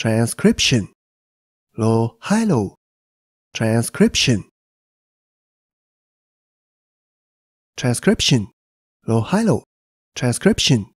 transcription low high low transcription transcription low high low transcription